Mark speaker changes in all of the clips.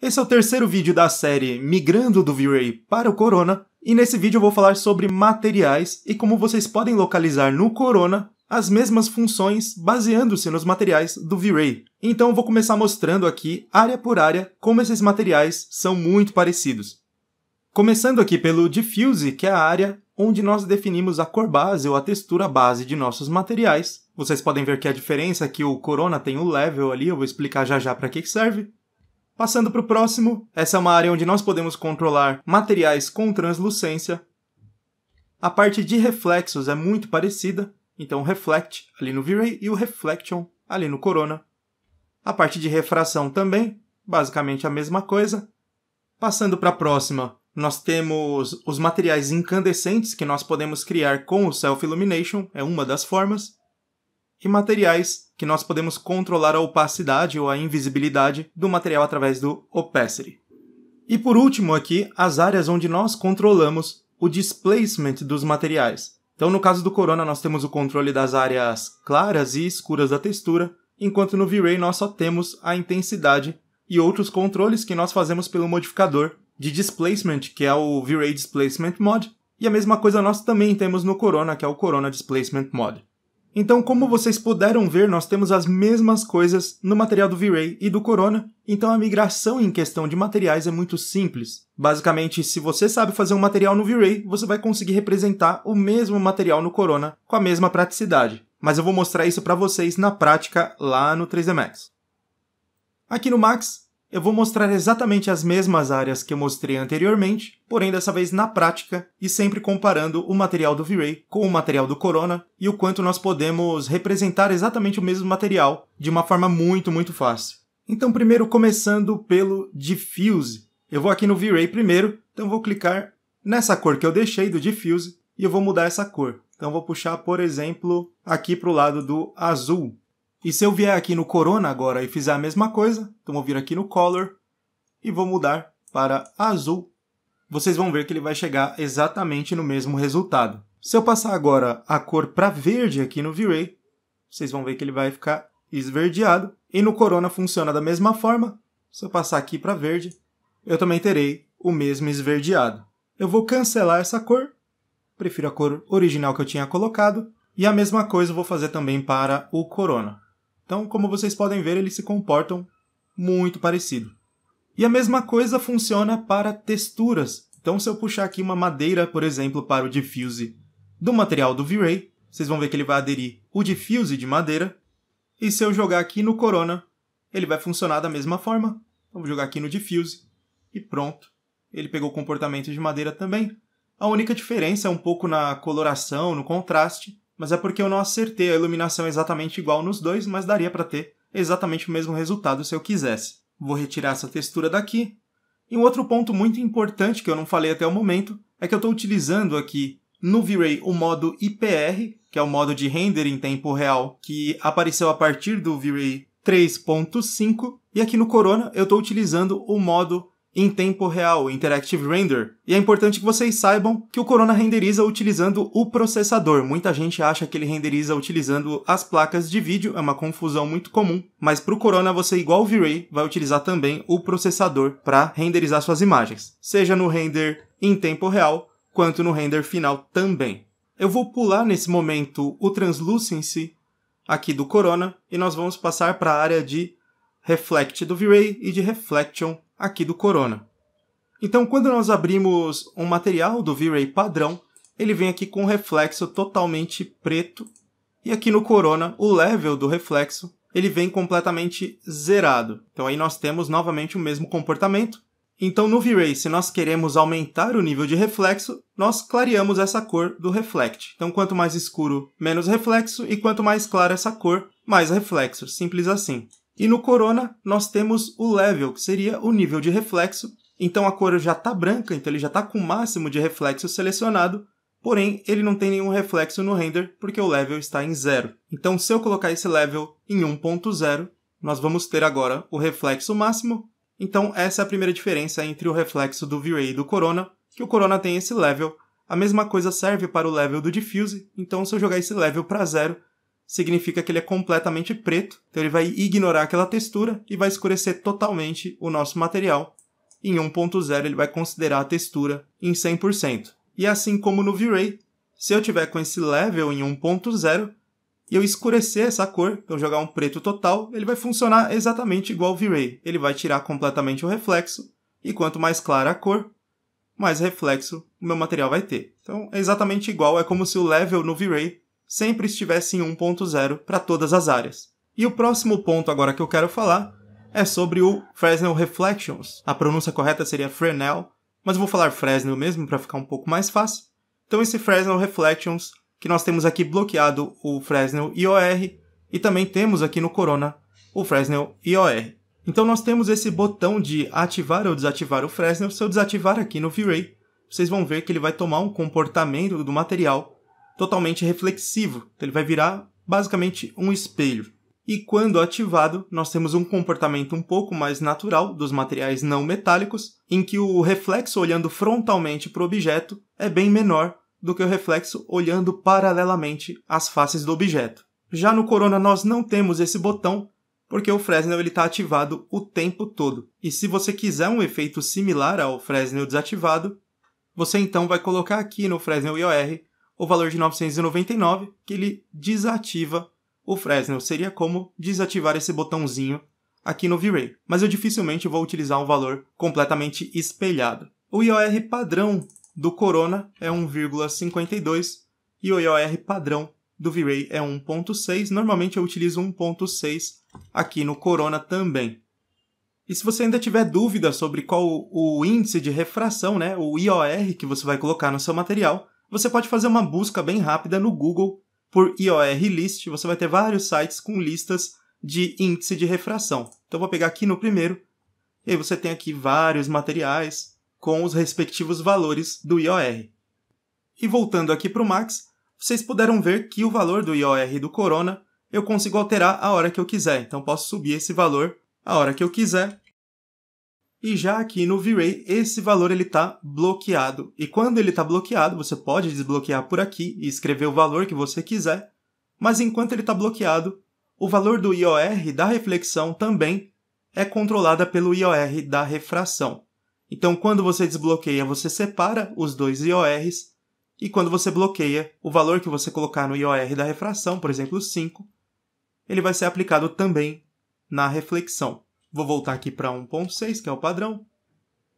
Speaker 1: Esse é o terceiro vídeo da série Migrando do V-Ray para o Corona, e nesse vídeo eu vou falar sobre materiais e como vocês podem localizar no Corona as mesmas funções baseando-se nos materiais do V-Ray. Então eu vou começar mostrando aqui, área por área, como esses materiais são muito parecidos. Começando aqui pelo Diffuse, que é a área onde nós definimos a cor base ou a textura base de nossos materiais. Vocês podem ver que a diferença é que o Corona tem o level ali, eu vou explicar já já para que serve. Passando para o próximo, essa é uma área onde nós podemos controlar materiais com translucência. A parte de reflexos é muito parecida, então o Reflect ali no V-Ray e o Reflection ali no Corona. A parte de refração também, basicamente a mesma coisa. Passando para a próxima, nós temos os materiais incandescentes que nós podemos criar com o Self Illumination, é uma das formas e materiais, que nós podemos controlar a opacidade ou a invisibilidade do material através do opacity. E por último aqui, as áreas onde nós controlamos o displacement dos materiais. Então, no caso do Corona, nós temos o controle das áreas claras e escuras da textura, enquanto no V-Ray nós só temos a intensidade e outros controles que nós fazemos pelo modificador de displacement, que é o V-Ray Displacement Mod, e a mesma coisa nós também temos no Corona, que é o Corona Displacement Mod. Então, como vocês puderam ver, nós temos as mesmas coisas no material do V-Ray e do Corona, então a migração em questão de materiais é muito simples. Basicamente, se você sabe fazer um material no V-Ray, você vai conseguir representar o mesmo material no Corona com a mesma praticidade. Mas eu vou mostrar isso para vocês na prática lá no 3D Max. Aqui no Max, eu vou mostrar exatamente as mesmas áreas que eu mostrei anteriormente, porém dessa vez na prática e sempre comparando o material do V-Ray com o material do Corona e o quanto nós podemos representar exatamente o mesmo material de uma forma muito, muito fácil. Então, primeiro começando pelo Diffuse. Eu vou aqui no V-Ray primeiro, então vou clicar nessa cor que eu deixei do Diffuse e eu vou mudar essa cor. Então vou puxar, por exemplo, aqui para o lado do azul. E se eu vier aqui no Corona agora e fizer a mesma coisa, então vou vir aqui no Color e vou mudar para azul. Vocês vão ver que ele vai chegar exatamente no mesmo resultado. Se eu passar agora a cor para verde aqui no V-Ray, vocês vão ver que ele vai ficar esverdeado. E no Corona funciona da mesma forma. Se eu passar aqui para verde, eu também terei o mesmo esverdeado. Eu vou cancelar essa cor, prefiro a cor original que eu tinha colocado, e a mesma coisa eu vou fazer também para o Corona. Então, como vocês podem ver, eles se comportam muito parecido. E a mesma coisa funciona para texturas. Então, se eu puxar aqui uma madeira, por exemplo, para o diffuse do material do V-Ray, vocês vão ver que ele vai aderir o diffuse de madeira. E se eu jogar aqui no Corona, ele vai funcionar da mesma forma. Vamos jogar aqui no diffuse e pronto. Ele pegou o comportamento de madeira também. A única diferença é um pouco na coloração, no contraste, mas é porque eu não acertei a iluminação exatamente igual nos dois, mas daria para ter exatamente o mesmo resultado se eu quisesse. Vou retirar essa textura daqui. E um outro ponto muito importante que eu não falei até o momento é que eu estou utilizando aqui no V-Ray o modo IPR, que é o modo de render em tempo real, que apareceu a partir do V-Ray 3.5, e aqui no Corona eu estou utilizando o modo em tempo real, Interactive Render. E é importante que vocês saibam que o Corona renderiza utilizando o processador. Muita gente acha que ele renderiza utilizando as placas de vídeo, é uma confusão muito comum. Mas para o Corona, você, igual o V-Ray, vai utilizar também o processador para renderizar suas imagens, seja no render em tempo real, quanto no render final também. Eu vou pular nesse momento o Translucency aqui do Corona e nós vamos passar para a área de Reflect do V-Ray e de Reflection aqui do Corona. Então, quando nós abrimos um material do V-Ray padrão, ele vem aqui com um reflexo totalmente preto, e aqui no Corona, o level do reflexo, ele vem completamente zerado. Então aí nós temos novamente o mesmo comportamento. Então no V-Ray, se nós queremos aumentar o nível de reflexo, nós clareamos essa cor do reflect. Então quanto mais escuro, menos reflexo, e quanto mais clara essa cor, mais reflexo, simples assim. E no corona, nós temos o level, que seria o nível de reflexo. Então a cor já está branca, então ele já está com o máximo de reflexo selecionado, porém ele não tem nenhum reflexo no render porque o level está em zero. Então se eu colocar esse level em 1.0, nós vamos ter agora o reflexo máximo. Então essa é a primeira diferença entre o reflexo do V-Ray e do Corona, que o Corona tem esse level. A mesma coisa serve para o level do Diffuse, então se eu jogar esse level para zero, significa que ele é completamente preto, então ele vai ignorar aquela textura e vai escurecer totalmente o nosso material. Em 1.0 ele vai considerar a textura em 100%. E assim como no V-Ray, se eu tiver com esse level em 1.0 e eu escurecer essa cor, então jogar um preto total, ele vai funcionar exatamente igual ao V-Ray. Ele vai tirar completamente o reflexo, e quanto mais clara a cor, mais reflexo o meu material vai ter. Então é exatamente igual, é como se o level no V-Ray sempre estivesse em 1.0 para todas as áreas. E o próximo ponto agora que eu quero falar é sobre o Fresnel Reflections. A pronúncia correta seria Fresnel, mas eu vou falar Fresnel mesmo para ficar um pouco mais fácil. Então esse Fresnel Reflections, que nós temos aqui bloqueado o Fresnel IOR e também temos aqui no Corona o Fresnel IOR. Então nós temos esse botão de ativar ou desativar o Fresnel. Se eu desativar aqui no V-Ray, vocês vão ver que ele vai tomar um comportamento do material totalmente reflexivo, então, ele vai virar basicamente um espelho. E quando ativado, nós temos um comportamento um pouco mais natural dos materiais não metálicos, em que o reflexo olhando frontalmente para o objeto é bem menor do que o reflexo olhando paralelamente às faces do objeto. Já no Corona nós não temos esse botão, porque o Fresnel está ativado o tempo todo. E se você quiser um efeito similar ao Fresnel desativado, você então vai colocar aqui no Fresnel IOR o valor de 999, que ele desativa o Fresnel. Seria como desativar esse botãozinho aqui no V-Ray, mas eu dificilmente vou utilizar um valor completamente espelhado. O IOR padrão do Corona é 1,52 e o IOR padrão do V-Ray é 1.6. Normalmente eu utilizo 1.6 aqui no Corona também. E se você ainda tiver dúvida sobre qual o índice de refração, né, o IOR que você vai colocar no seu material, você pode fazer uma busca bem rápida no Google por IOR List, você vai ter vários sites com listas de índice de refração. Então vou pegar aqui no primeiro, e aí você tem aqui vários materiais com os respectivos valores do IOR. E voltando aqui para o Max, vocês puderam ver que o valor do IOR do Corona eu consigo alterar a hora que eu quiser. Então posso subir esse valor a hora que eu quiser e já aqui no V-Ray, esse valor ele está bloqueado. E quando ele está bloqueado, você pode desbloquear por aqui e escrever o valor que você quiser. Mas enquanto ele está bloqueado, o valor do IOR da reflexão também é controlada pelo IOR da refração. Então, quando você desbloqueia, você separa os dois IORs, e quando você bloqueia, o valor que você colocar no IOR da refração, por exemplo, 5, ele vai ser aplicado também na reflexão. Vou voltar aqui para 1.6, que é o padrão.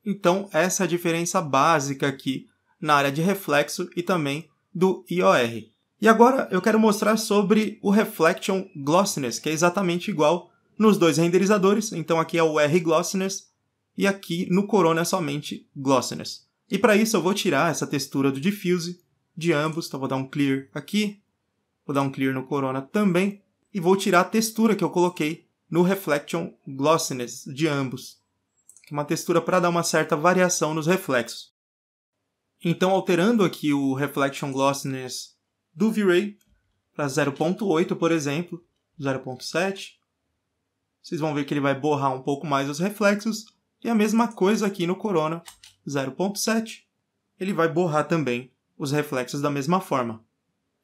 Speaker 1: Então, essa é a diferença básica aqui na área de reflexo e também do IOR. E agora eu quero mostrar sobre o Reflection Glossiness, que é exatamente igual nos dois renderizadores. Então aqui é o R Glossiness e aqui no Corona é somente Glossiness. E para isso eu vou tirar essa textura do Diffuse de ambos. Então vou dar um clear aqui, vou dar um clear no Corona também e vou tirar a textura que eu coloquei no Reflection Glossiness de ambos, uma textura para dar uma certa variação nos reflexos. Então, alterando aqui o Reflection Glossiness do V-Ray para 0.8, por exemplo, 0.7, vocês vão ver que ele vai borrar um pouco mais os reflexos, e a mesma coisa aqui no Corona 0.7, ele vai borrar também os reflexos da mesma forma.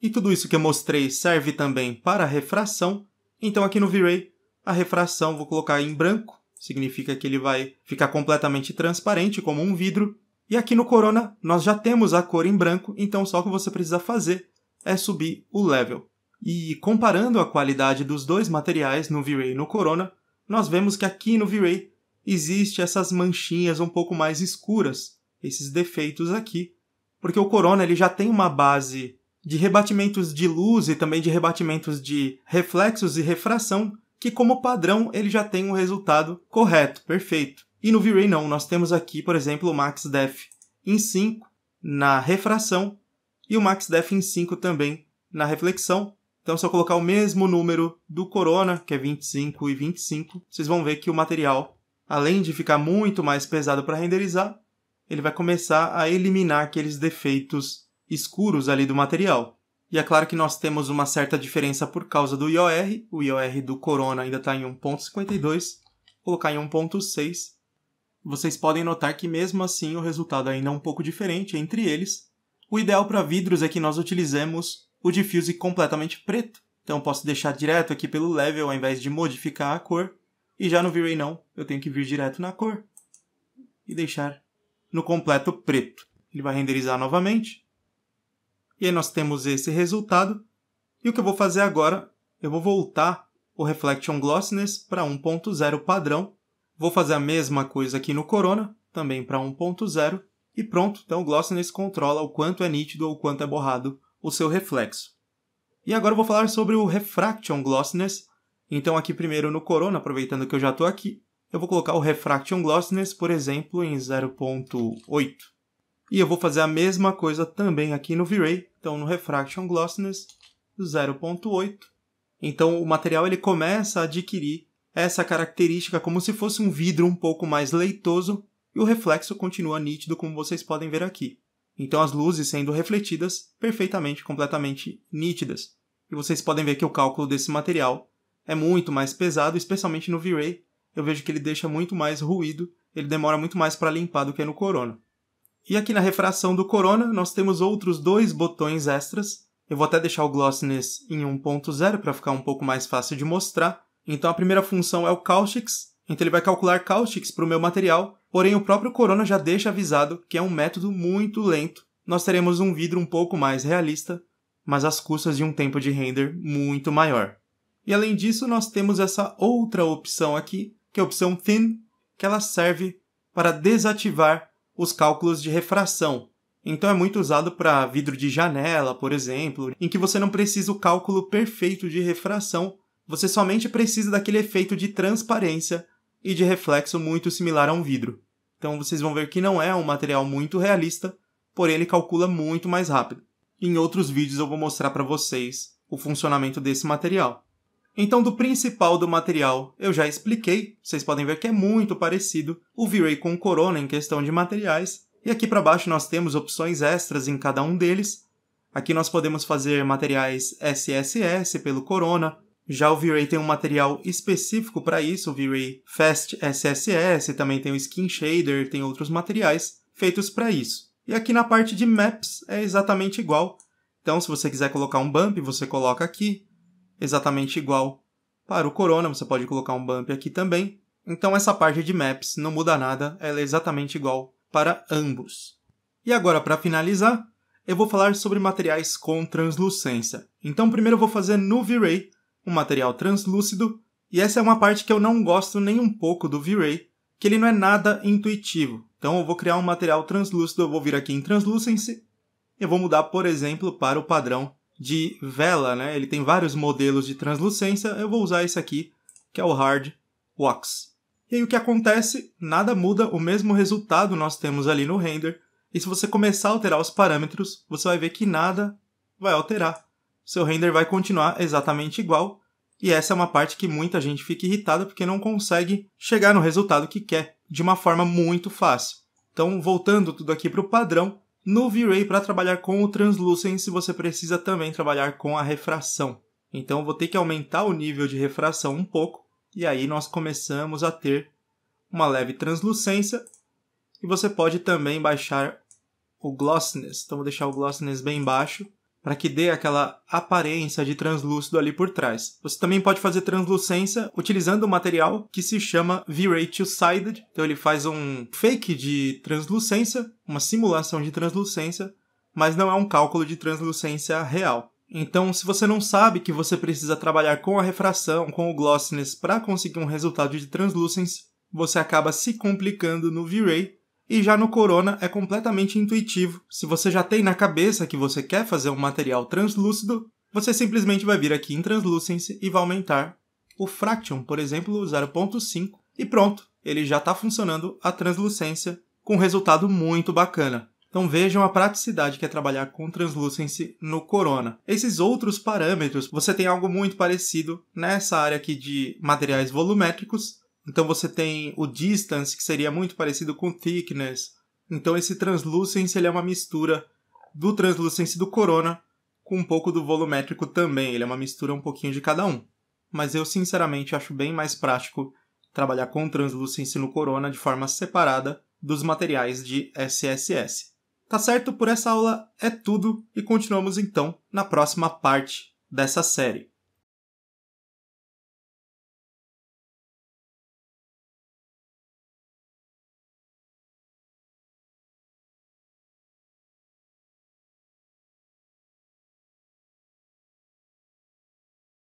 Speaker 1: E tudo isso que eu mostrei serve também para refração, então aqui no V-Ray a refração vou colocar em branco, significa que ele vai ficar completamente transparente, como um vidro. E aqui no Corona, nós já temos a cor em branco, então só o que você precisa fazer é subir o level. E comparando a qualidade dos dois materiais, no V-Ray e no Corona, nós vemos que aqui no V-Ray existe essas manchinhas um pouco mais escuras, esses defeitos aqui, porque o Corona ele já tem uma base de rebatimentos de luz e também de rebatimentos de reflexos e refração que como padrão ele já tem um resultado correto, perfeito. E no V-Ray não, nós temos aqui, por exemplo, o MaxDef em 5 na refração e o MaxDef em 5 também na reflexão. Então, se eu colocar o mesmo número do Corona, que é 25 e 25, vocês vão ver que o material, além de ficar muito mais pesado para renderizar, ele vai começar a eliminar aqueles defeitos escuros ali do material. E é claro que nós temos uma certa diferença por causa do IOR. O IOR do Corona ainda está em 1.52, colocar em 1.6. Vocês podem notar que mesmo assim o resultado ainda é um pouco diferente entre eles. O ideal para vidros é que nós utilizemos o diffuse completamente preto. Então eu posso deixar direto aqui pelo level ao invés de modificar a cor. E já no V-Ray não, eu tenho que vir direto na cor e deixar no completo preto. Ele vai renderizar novamente e aí nós temos esse resultado. E o que eu vou fazer agora? Eu vou voltar o Reflection Glossiness para 1.0 padrão. Vou fazer a mesma coisa aqui no Corona, também para 1.0. E pronto, então o Glossiness controla o quanto é nítido ou o quanto é borrado o seu reflexo. E agora eu vou falar sobre o Refraction Glossiness. Então aqui primeiro no Corona, aproveitando que eu já estou aqui, eu vou colocar o Refraction Glossiness, por exemplo, em 0.8. E eu vou fazer a mesma coisa também aqui no V-Ray, então no Refraction Glossiness 0.8. Então o material ele começa a adquirir essa característica como se fosse um vidro um pouco mais leitoso e o reflexo continua nítido como vocês podem ver aqui. Então as luzes sendo refletidas perfeitamente, completamente nítidas. E vocês podem ver que o cálculo desse material é muito mais pesado, especialmente no V-Ray. Eu vejo que ele deixa muito mais ruído, ele demora muito mais para limpar do que no Corona. E aqui na refração do Corona, nós temos outros dois botões extras. Eu vou até deixar o Glossiness em 1.0 para ficar um pouco mais fácil de mostrar. Então a primeira função é o caustics, então ele vai calcular caustics para o meu material, porém o próprio Corona já deixa avisado que é um método muito lento. Nós teremos um vidro um pouco mais realista, mas as custas de um tempo de render muito maior. E além disso, nós temos essa outra opção aqui, que é a opção Thin, que ela serve para desativar os cálculos de refração. Então é muito usado para vidro de janela, por exemplo, em que você não precisa o cálculo perfeito de refração, você somente precisa daquele efeito de transparência e de reflexo muito similar a um vidro. Então vocês vão ver que não é um material muito realista, porém ele calcula muito mais rápido. Em outros vídeos eu vou mostrar para vocês o funcionamento desse material. Então, do principal do material, eu já expliquei, vocês podem ver que é muito parecido o V-Ray com o Corona em questão de materiais, e aqui para baixo nós temos opções extras em cada um deles. Aqui nós podemos fazer materiais SSS pelo Corona, já o V-Ray tem um material específico para isso, o V-Ray Fast SSS, também tem o Skin Shader, tem outros materiais feitos para isso. E aqui na parte de Maps é exatamente igual. Então, se você quiser colocar um bump, você coloca aqui exatamente igual. Para o Corona, você pode colocar um bump aqui também. Então essa parte de maps não muda nada, ela é exatamente igual para ambos. E agora, para finalizar, eu vou falar sobre materiais com translucência. Então primeiro eu vou fazer no V-Ray um material translúcido, e essa é uma parte que eu não gosto nem um pouco do V-Ray, que ele não é nada intuitivo. Então eu vou criar um material translúcido, eu vou vir aqui em Translucency, eu vou mudar, por exemplo, para o padrão de vela, né? Ele tem vários modelos de translucência. Eu vou usar esse aqui, que é o Hard Wax. E aí o que acontece? Nada muda, o mesmo resultado nós temos ali no render. E se você começar a alterar os parâmetros, você vai ver que nada vai alterar. Seu render vai continuar exatamente igual. E essa é uma parte que muita gente fica irritada porque não consegue chegar no resultado que quer de uma forma muito fácil. Então, voltando tudo aqui para o padrão, no V-Ray, para trabalhar com o translucence, você precisa também trabalhar com a refração. Então, vou ter que aumentar o nível de refração um pouco, e aí nós começamos a ter uma leve translucência. E você pode também baixar o glossiness. Então, vou deixar o glossiness bem baixo para que dê aquela aparência de translúcido ali por trás. Você também pode fazer translucência utilizando um material que se chama V-Ray Two-Sided. Então ele faz um fake de translucência, uma simulação de translucência, mas não é um cálculo de translucência real. Então, se você não sabe que você precisa trabalhar com a refração, com o glossiness para conseguir um resultado de translucence, você acaba se complicando no V-Ray e já no Corona é completamente intuitivo. Se você já tem na cabeça que você quer fazer um material translúcido, você simplesmente vai vir aqui em Translucence e vai aumentar o Fraction, por exemplo, 0.5, e pronto, ele já está funcionando a translucência com um resultado muito bacana. Então vejam a praticidade que é trabalhar com translucence no Corona. Esses outros parâmetros, você tem algo muito parecido nessa área aqui de materiais volumétricos, então você tem o distance, que seria muito parecido com thickness. Então esse translucence ele é uma mistura do translucence do corona com um pouco do volumétrico também. Ele é uma mistura um pouquinho de cada um. Mas eu sinceramente acho bem mais prático trabalhar com translucence no corona de forma separada dos materiais de SSS. Tá certo? Por essa aula é tudo e continuamos então na próxima parte dessa série.